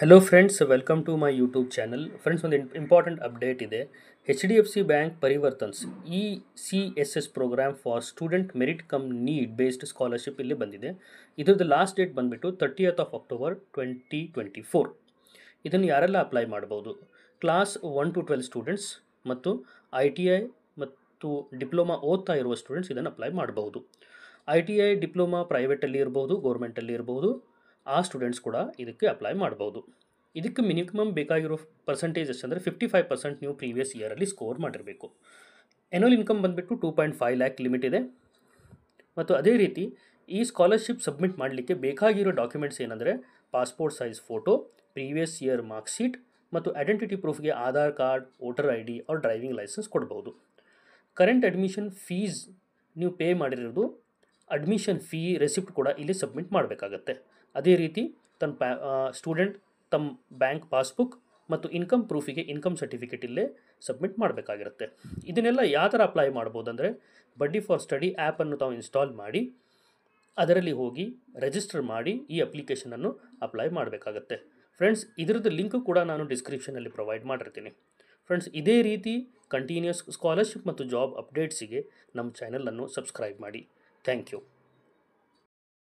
Hello friends welcome to my YouTube channel friends ಒಂದು important update ಇದೆ H D F C bank ಪರಿವರ್ತನ್ಸ್ E C S S programme for student merit cum need based scholarship ಇಲ್ಲಿ ಬಂದಿದೆ ಇದರದ್ದು last date ಬಂದುಬಿಟ್ಟು thirtieth of October twenty twenty four ಇದನ್ನು ಯಾರೆಲ್ಲ apply ಮಾಡ್ಬೋದು class one to twelve students ಮತ್ತು I T I ಮತ್ತು ಡಿಪ್ಲೊಮಾ ಓದ್ತಾ ಇರುವ ಸ್ಟೂಡೆಂಟ್ಸ್ ಇದನ್ನು ಅಪ್ಲೈ ಮಾಡಬಹುದು ಐ ಟಿ ಐ ಡಿಪ್ಲೊಮಾ ಪ್ರೈವೇಟಲ್ಲಿ ಇರ್ಬೋದು ಗೌರ್ಮೆಂಟಲ್ಲಿ ಇರ್ಬೋದು ಆ ಸ್ಟೂಡೆಂಟ್ಸ್ ಕೂಡ ಇದಕ್ಕೆ ಅಪ್ಲೈ ಮಾಡ್ಬೋದು ಇದಕ್ಕೆ ಮಿನಿಮಮ್ ಬೇಕಾಗಿರೋ ಪರ್ಸೆಂಟೇಜ್ ಅಂದರೆ ಫಿಫ್ಟಿ ಫೈವ್ ಪರ್ಸೆಂಟ್ ನೀವು ಪ್ರೀವಿಯಸ್ ಇಯರಲ್ಲಿ ಸ್ಕೋರ್ ಮಾಡಿರಬೇಕು ಎನ್ಯುವಲ್ ಇನ್ಕಮ್ ಬಂದುಬಿಟ್ಟು two point five lakh limit ಇದೆ ಮತ್ತು ಅದೇ ರೀತಿ ಈ ಸ್ಕಾಲರ್ಶಿಪ್ ಸಬ್ಮಿಟ್ ಮಾಡಲಿಕ್ಕೆ ಬೇಕಾಗಿರೋ ಡಾಕ್ಯುಮೆಂಟ್ಸ್ ಏನಂದರೆ passport size photo previous year marksheet ಮತ್ತು ಐಡೆಂಟಿಟಿ ಪ್ರೂಫ್ಗೆ Aadhaar card voter I D ಅವ್ರ ಡ್ರೈವಿಂಗ್ ಲೈಸೆನ್ಸ್ ಕೊಡ್ಬೋದು ಕರೆಂಟ್ ಅಡ್ಮಿಷನ್ ಫೀಸ್ ನೀವು ಪೇ ಮಾಡಿರೋದು ಅಡ್ಮಿಷನ್ ಫೀ ರೆಸಿಪ್ಟ್ ಕೂಡ ಇಲ್ಲಿ ಸಬ್ಮಿಟ್ ಮಾಡಬೇಕಾಗತ್ತೆ ಅದೇ ರೀತಿ ತನ್ನ ಪ್ಯಾ ಸ್ಟೂಡೆಂಟ್ ತಮ್ಮ ಬ್ಯಾಂಕ್ ಪಾಸ್ಬುಕ್ ಮತ್ತು ಇನ್ಕಮ್ ಪ್ರೂಫಿಗೆ ಇನ್ಕಮ್ ಸರ್ಟಿಫಿಕೇಟ್ ಇಲ್ಲೇ ಸಬ್ಮಿಟ್ ಮಾಡಬೇಕಾಗಿರುತ್ತೆ ಇದನ್ನೆಲ್ಲ ಯಾವ ಥರ ಅಪ್ಲೈ ಮಾಡ್ಬೋದು ಬಡ್ಡಿ ಫಾರ್ ಸ್ಟಡಿ ಆ್ಯಪನ್ನು ತಾವು ಇನ್ಸ್ಟಾಲ್ ಮಾಡಿ ಅದರಲ್ಲಿ ಹೋಗಿ ರಿಜಿಸ್ಟರ್ ಮಾಡಿ ಈ ಅಪ್ಲಿಕೇಶನನ್ನು ಅಪ್ಲೈ ಮಾಡಬೇಕಾಗತ್ತೆ ಫ್ರೆಂಡ್ಸ್ ಇದರದ್ದು ಲಿಂಕ್ ಕೂಡ ನಾನು ಡಿಸ್ಕ್ರಿಪ್ಷನಲ್ಲಿ ಪ್ರೊವೈಡ್ ಮಾಡಿರ್ತೀನಿ ಫ್ರೆಂಡ್ಸ್ ಇದೇ ರೀತಿ ಕಂಟಿನ್ಯೂಸ್ ಸ್ಕಾಲರ್ಶಿಪ್ ಮತ್ತು ಜಾಬ್ ಅಪ್ಡೇಟ್ಸಿಗೆ ನಮ್ಮ ಚಾನಲನ್ನು ಸಬ್ಸ್ಕ್ರೈಬ್ ಮಾಡಿ Thank you.